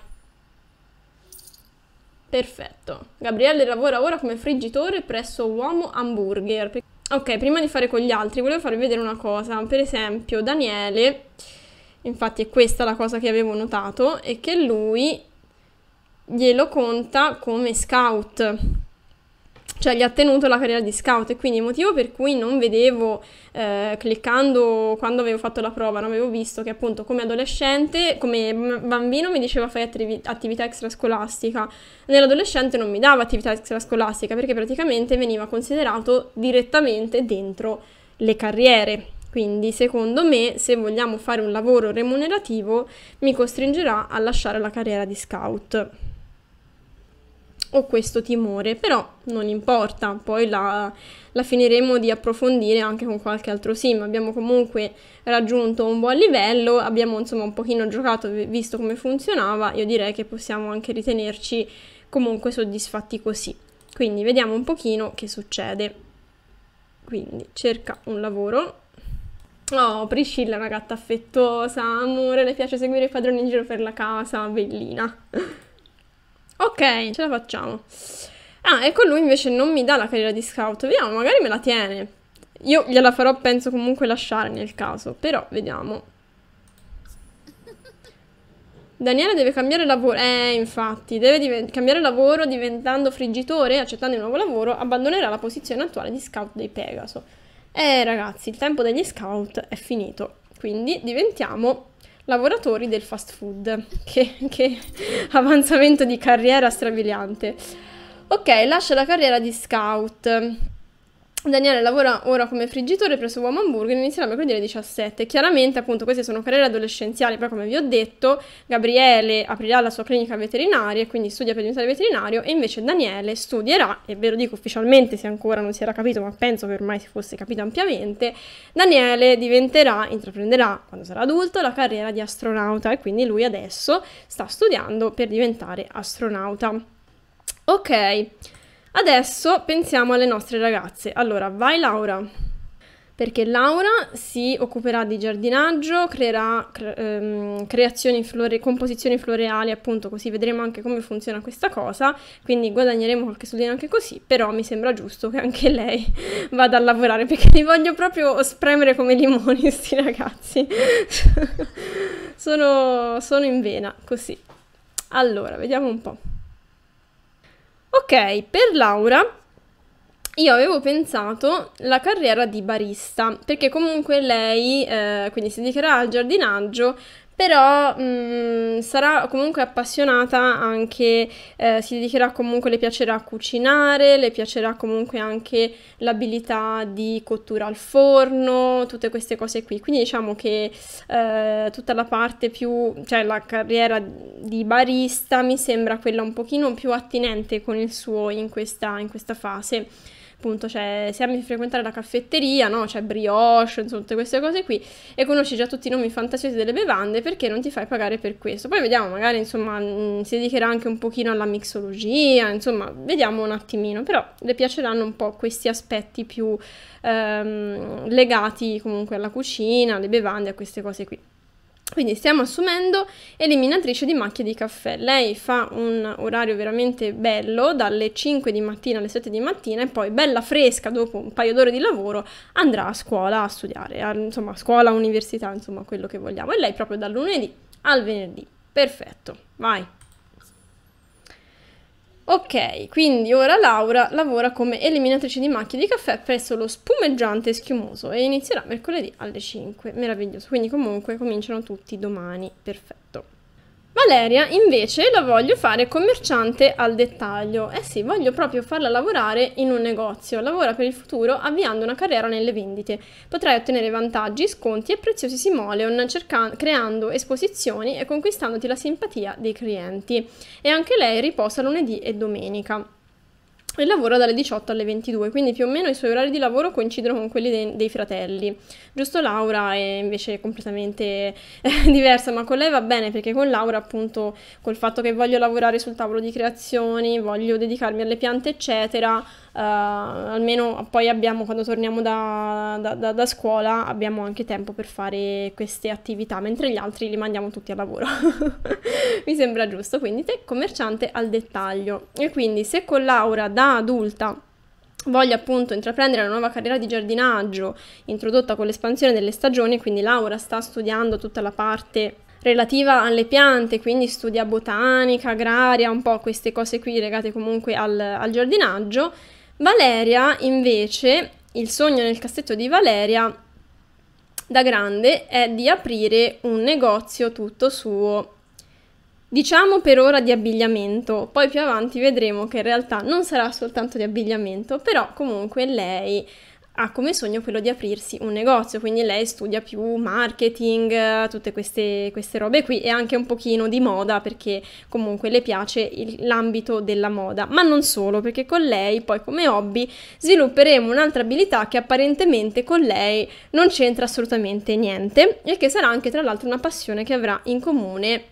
Perfetto. Gabriele lavora ora come friggitore presso Uomo Hamburger. Ok, prima di fare con gli altri, volevo farvi vedere una cosa. Per esempio, Daniele, infatti è questa la cosa che avevo notato, è che lui glielo conta come scout cioè gli ha tenuto la carriera di scout e quindi il motivo per cui non vedevo eh, cliccando quando avevo fatto la prova, non avevo visto che appunto come adolescente, come bambino mi diceva fai attività extrascolastica, nell'adolescente non mi dava attività extrascolastica perché praticamente veniva considerato direttamente dentro le carriere. Quindi secondo me se vogliamo fare un lavoro remunerativo mi costringerà a lasciare la carriera di scout ho questo timore, però non importa, poi la, la finiremo di approfondire anche con qualche altro sim. Abbiamo comunque raggiunto un buon livello, abbiamo insomma un pochino giocato, visto come funzionava, io direi che possiamo anche ritenerci comunque soddisfatti così. Quindi vediamo un pochino che succede. Quindi cerca un lavoro. Oh, Priscilla è una gatta affettuosa, amore, le piace seguire i padroni in giro per la casa, bellina. [LAUGHS] Ok, ce la facciamo. Ah, e con lui invece non mi dà la carriera di scout. Vediamo, magari me la tiene. Io gliela farò, penso, comunque lasciare nel caso. Però, vediamo. Daniele deve cambiare lavoro. Eh, infatti, deve cambiare lavoro diventando friggitore accettando il nuovo lavoro, abbandonerà la posizione attuale di scout dei Pegaso. Eh, ragazzi, il tempo degli scout è finito. Quindi diventiamo lavoratori del fast food. Che, che [LAUGHS] avanzamento di carriera strabiliante. Ok, lascia la carriera di scout Daniele lavora ora come friggitore presso Uomo Hamburger e inizierà mercoledì alle 17. Chiaramente, appunto, queste sono carriere adolescenziali, però come vi ho detto, Gabriele aprirà la sua clinica veterinaria e quindi studia per diventare veterinario e invece Daniele studierà, e ve lo dico ufficialmente se ancora non si era capito, ma penso che ormai si fosse capito ampiamente, Daniele diventerà, intraprenderà quando sarà adulto la carriera di astronauta e quindi lui adesso sta studiando per diventare astronauta. Ok, Adesso pensiamo alle nostre ragazze. Allora, vai Laura perché Laura si occuperà di giardinaggio, creerà ehm, creazioni flore, composizioni floreali, appunto, così vedremo anche come funziona questa cosa, quindi guadagneremo qualche soldino anche così, però mi sembra giusto che anche lei [LAUGHS] vada a lavorare perché li voglio proprio spremere come limoni [LAUGHS] sti ragazzi. [LAUGHS] sono, sono in vena, così. Allora, vediamo un po'. Ok, per Laura io avevo pensato la carriera di barista, perché comunque lei, eh, quindi si dedicherà al giardinaggio, però mh, mm, sarà comunque appassionata anche, eh, si dedicherà comunque, le piacerà cucinare, le piacerà comunque anche l'abilità di cottura al forno, tutte queste cose qui. Quindi diciamo che eh, tutta la parte più, cioè la carriera di barista mi sembra quella un pochino più attinente con il suo in questa, in questa fase appunto c'è, cioè, se ami frequentare la caffetteria, no? c'è brioche, insomma tutte queste cose qui, e conosci già tutti i nomi fantasiosi delle bevande perché non ti fai pagare per questo. Poi vediamo, magari insomma mm, si dedicherà anche un pochino alla mixologia, insomma vediamo un attimino, però le piaceranno un po' questi aspetti più ehm, legati comunque alla cucina, alle bevande, a queste cose qui. Quindi stiamo assumendo eliminatrice di macchie di caffè. Lei fa un orario veramente bello, dalle 5 di mattina alle 7 di mattina e poi bella fresca dopo un paio d'ore di lavoro andrà a scuola a studiare, a, insomma scuola, università, insomma quello che vogliamo. E lei proprio dal lunedì al venerdì. Perfetto, vai. Ok, quindi ora Laura lavora come eliminatrice di macchie di caffè presso lo spumeggiante schiumoso e inizierà mercoledì alle 5. Meraviglioso, quindi comunque cominciano tutti domani, perfetto. Valeria invece la voglio fare commerciante al dettaglio. Eh sì, voglio proprio farla lavorare in un negozio. Lavora per il futuro avviando una carriera nelle vendite. Potrai ottenere vantaggi, sconti e preziosi simoleon cerca- creando esposizioni e conquistandoti la simpatia dei clienti. E anche lei riposa lunedì e domenica e lavora dalle 18 alle 22, quindi più o meno i suoi orari di lavoro coincidono con quelli de- dei fratelli. Giusto Laura è invece completamente eh, [LAUGHS] diversa, ma con lei va bene perché con Laura appunto col fatto che voglio lavorare sul tavolo di creazioni, voglio dedicarmi alle piante eccetera, uh, almeno poi abbiamo quando torniamo da, da, da, da, scuola abbiamo anche tempo per fare queste attività, mentre gli altri li mandiamo tutti a lavoro. [LAUGHS] Mi sembra giusto, quindi te commerciante al dettaglio. E quindi se con Laura da adulta voglio appunto intraprendere la nuova carriera di giardinaggio introdotta con l'espansione delle stagioni, quindi Laura sta studiando tutta la parte relativa alle piante, quindi studia botanica, agraria, un po' queste cose qui legate comunque al, al giardinaggio Valeria, invece, il sogno nel cassetto di Valeria da grande è di aprire un negozio tutto suo. Diciamo per ora di abbigliamento, poi più avanti vedremo che in realtà non sarà soltanto di abbigliamento, però comunque lei ha come sogno quello di aprirsi un negozio, quindi lei studia più marketing, tutte queste, queste robe qui e anche un pochino di moda perché comunque le piace il, l'ambito della moda, ma non solo perché con lei poi come hobby svilupperemo un'altra abilità che apparentemente con lei non c'entra assolutamente niente e che sarà anche tra l'altro una passione che avrà in comune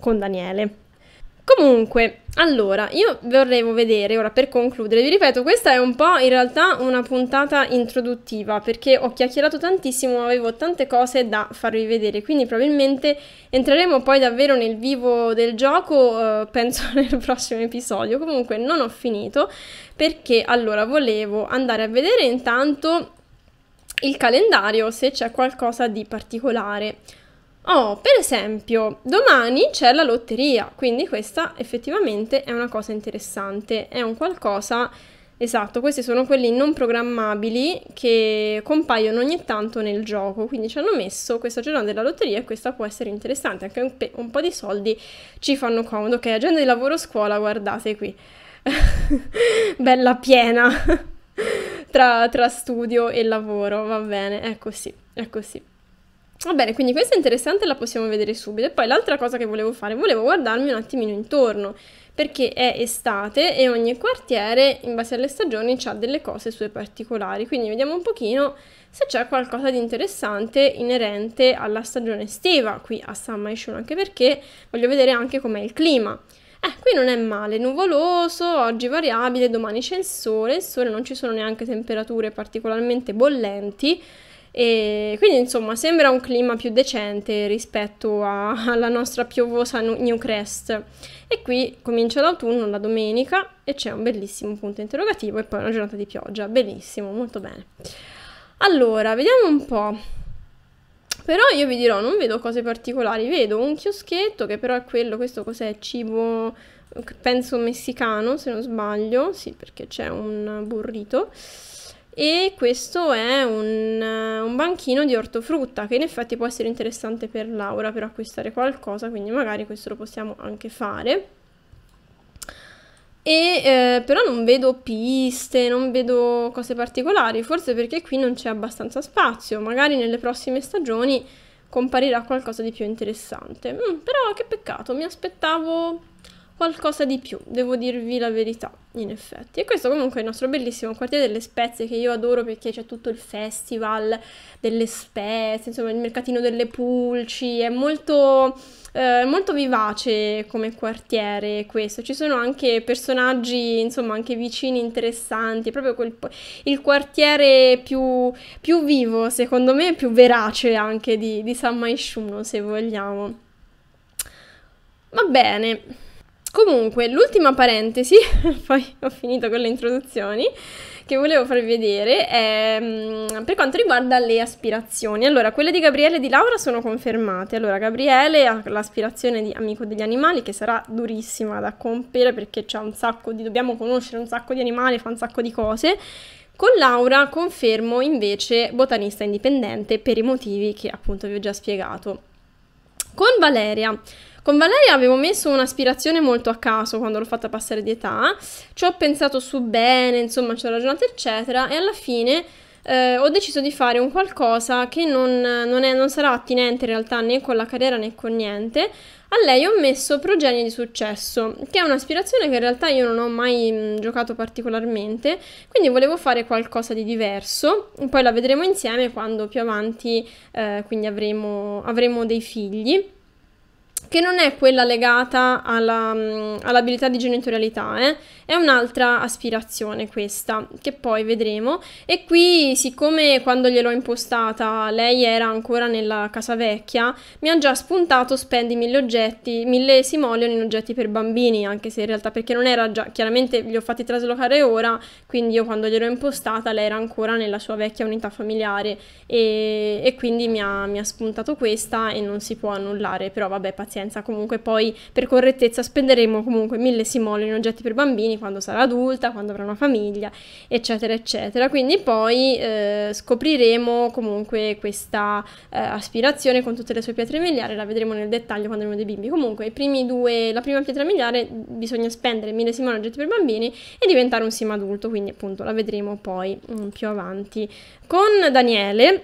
con Daniele. Comunque, allora, io vorrei vedere, ora per concludere, vi ripeto, questa è un po' in realtà una puntata introduttiva, perché ho chiacchierato tantissimo, avevo tante cose da farvi vedere, quindi probabilmente entreremo poi davvero nel vivo del gioco, eh, penso [LAUGHS] nel prossimo episodio, comunque non ho finito, perché allora volevo andare a vedere intanto il calendario, se c'è qualcosa di particolare. Oh, per esempio, domani c'è la lotteria, quindi questa effettivamente è una cosa interessante, è un qualcosa... Esatto, questi sono quelli non programmabili che compaiono ogni tanto nel gioco, quindi ci hanno messo questa giornata della lotteria e questa può essere interessante, anche un, un po' di soldi ci fanno comodo. Ok, agenda di lavoro scuola, guardate qui, [LAUGHS] bella piena [LAUGHS] tra, tra studio e lavoro, va bene, è così, ecco è così. Ecco Va bene, quindi questa è interessante, la possiamo vedere subito. E poi l'altra cosa che volevo fare, volevo guardarmi un attimino intorno, perché è estate e ogni quartiere, in base alle stagioni, ha delle cose sue particolari. Quindi vediamo un pochino se c'è qualcosa di interessante inerente alla stagione estiva qui a San Maishun, anche perché voglio vedere anche com'è il clima. Eh, qui non è male, nuvoloso, oggi variabile, domani c'è il sole, il sole non ci sono neanche temperature particolarmente bollenti, e quindi insomma sembra un clima più decente rispetto a, [LAUGHS] alla nostra piovosa New Crest. E qui comincia l'autunno, la domenica, e c'è un bellissimo punto interrogativo e poi una giornata di pioggia. Benissimo, molto bene. Allora, vediamo un po'. Però io vi dirò, non vedo cose particolari, vedo un chioschetto che però è quello, questo cos'è? Cibo, penso messicano se non sbaglio, sì perché c'è un burrito. E questo è un, eh, un, banchino di ortofrutta che in effetti può essere interessante per Laura per acquistare qualcosa, quindi magari questo lo possiamo anche fare. E, eh, però non vedo piste, non vedo cose particolari, forse perché qui non c'è abbastanza spazio, magari nelle prossime stagioni comparirà qualcosa di più interessante. Mm, però che peccato, mi aspettavo qualcosa di più, devo dirvi la verità, in effetti. E questo comunque è il nostro bellissimo quartiere delle spezie che io adoro perché c'è tutto il festival delle spezie, insomma il mercatino delle pulci, è molto, eh, molto vivace come quartiere questo. Ci sono anche personaggi, insomma, anche vicini interessanti, è proprio quel, il quartiere più, più vivo, secondo me, più verace anche di, di San Maisciuno, se vogliamo. Va bene, Comunque, l'ultima parentesi, [LAUGHS] poi ho finito con le introduzioni, che volevo farvi vedere è mm, per quanto riguarda le aspirazioni. Allora, quelle di Gabriele e di Laura sono confermate. Allora, Gabriele ha l'aspirazione di amico degli animali, che sarà durissima da compiere perché c'è un sacco di... dobbiamo conoscere un sacco di animali, fa un sacco di cose. Con Laura confermo invece botanista indipendente per i motivi che appunto vi ho già spiegato. Con Valeria... Con Valeria avevo messo un'aspirazione molto a caso quando l'ho fatta passare di età, ci ho pensato su bene, insomma ci ho ragionato eccetera e alla fine eh, ho deciso di fare un qualcosa che non, non, è, non sarà attinente in realtà né con la carriera né con niente. A lei ho messo Progenie di successo, che è un'aspirazione che in realtà io non ho mai mh, mm, giocato particolarmente, quindi volevo fare qualcosa di diverso. Poi la vedremo insieme quando più avanti eh, quindi avremo, avremo dei figli che non è quella legata alla, mm, all'abilità di genitorialità, eh? è un'altra aspirazione questa, che poi vedremo. E qui, siccome quando gliel'ho impostata lei era ancora nella casa vecchia, mi ha già spuntato spendi mille oggetti, mille simoleon in oggetti per bambini, anche se in realtà perché non era già, chiaramente li ho fatti traslocare ora, quindi io quando gliel'ho impostata lei era ancora nella sua vecchia unità familiare e, e quindi mi ha, mi ha spuntato questa e non si può annullare, però vabbè pazienza senza comunque poi per correttezza spenderemo comunque mille simoli in oggetti per bambini quando sarà adulta, quando avrà una famiglia, eccetera, eccetera. Quindi poi eh, scopriremo comunque questa eh, aspirazione con tutte le sue pietre miliari, la vedremo nel dettaglio quando avremo dei bimbi. Comunque, i primi due, la prima pietra miliare bisogna spendere mille simoli in oggetti per bambini e diventare un sim adulto, quindi appunto la vedremo poi mh, mm, più avanti. Con Daniele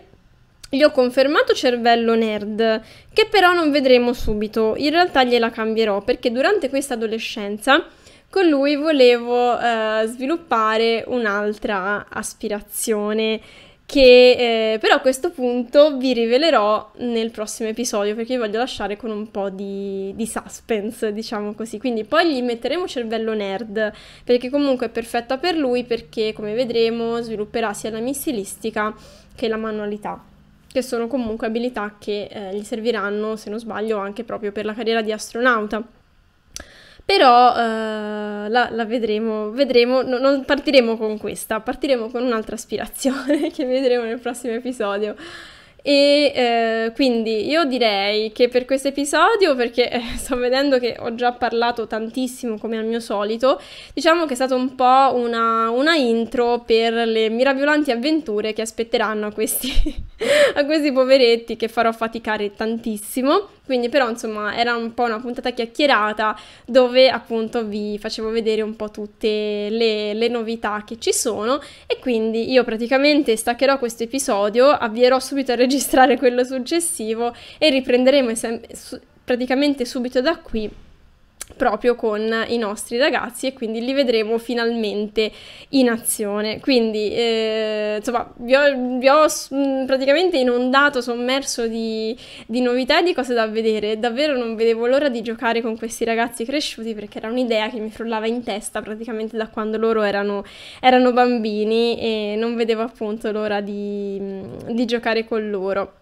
gli ho confermato cervello nerd, che però non vedremo subito, in realtà gliela cambierò perché durante questa adolescenza con lui volevo eh, sviluppare un'altra aspirazione che eh, però a questo punto vi rivelerò nel prossimo episodio perché vi voglio lasciare con un po' di, di, suspense, diciamo così. Quindi poi gli metteremo cervello nerd perché comunque è perfetta per lui perché come vedremo svilupperà sia la missilistica che la manualità che sono comunque abilità che eh, gli serviranno, se non sbaglio, anche proprio per la carriera di astronauta. Però eh, la, la, vedremo, vedremo, no, non partiremo con questa, partiremo con un'altra aspirazione [LAUGHS] che vedremo nel prossimo episodio. E eh, quindi io direi che per questo episodio, perché eh, [LAUGHS] sto vedendo che ho già parlato tantissimo come al mio solito, diciamo che è stata un po' una, una, intro per le mirabolanti avventure che aspetteranno a questi, [LAUGHS] a questi poveretti che farò faticare tantissimo. Quindi però insomma era un po' una puntata chiacchierata dove appunto vi facevo vedere un po' tutte le, le novità che ci sono e quindi io praticamente staccherò questo episodio, avvierò subito a registrare quello successivo e riprenderemo sem- su- praticamente subito da qui proprio con i nostri ragazzi e quindi li vedremo finalmente in azione. Quindi eh, insomma vi ho, vi ho, mm, praticamente inondato, sommerso di, di novità e di cose da vedere. Davvero non vedevo l'ora di giocare con questi ragazzi cresciuti perché era un'idea che mi frullava in testa praticamente da quando loro erano, erano bambini e non vedevo appunto l'ora di, mm, di giocare con loro.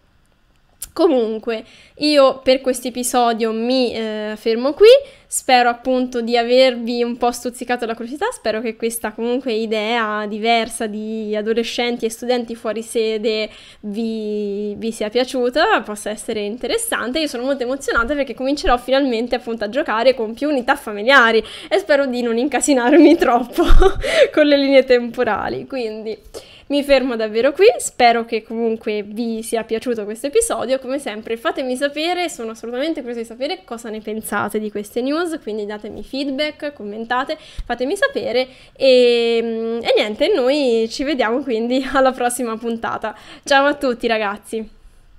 Comunque, io per questo episodio mi eh, fermo qui. Spero appunto di avervi un po' stuzzicato la curiosità, spero che questa comunque idea diversa di adolescenti e studenti fuori sede vi, vi sia piaciuta, possa essere interessante. Io sono molto emozionata perché comincerò finalmente appunto a giocare con più unità familiari e spero di non incasinarmi [LAUGHS] troppo con le linee temporali. Quindi... Mi fermo davvero qui, spero che comunque vi sia piaciuto questo episodio, come sempre fatemi sapere, sono assolutamente curiosa di sapere cosa ne pensate di queste news, quindi datemi feedback, commentate, fatemi sapere e, mm, e niente, noi ci vediamo quindi [LAUGHS] alla prossima puntata. Ciao a tutti ragazzi!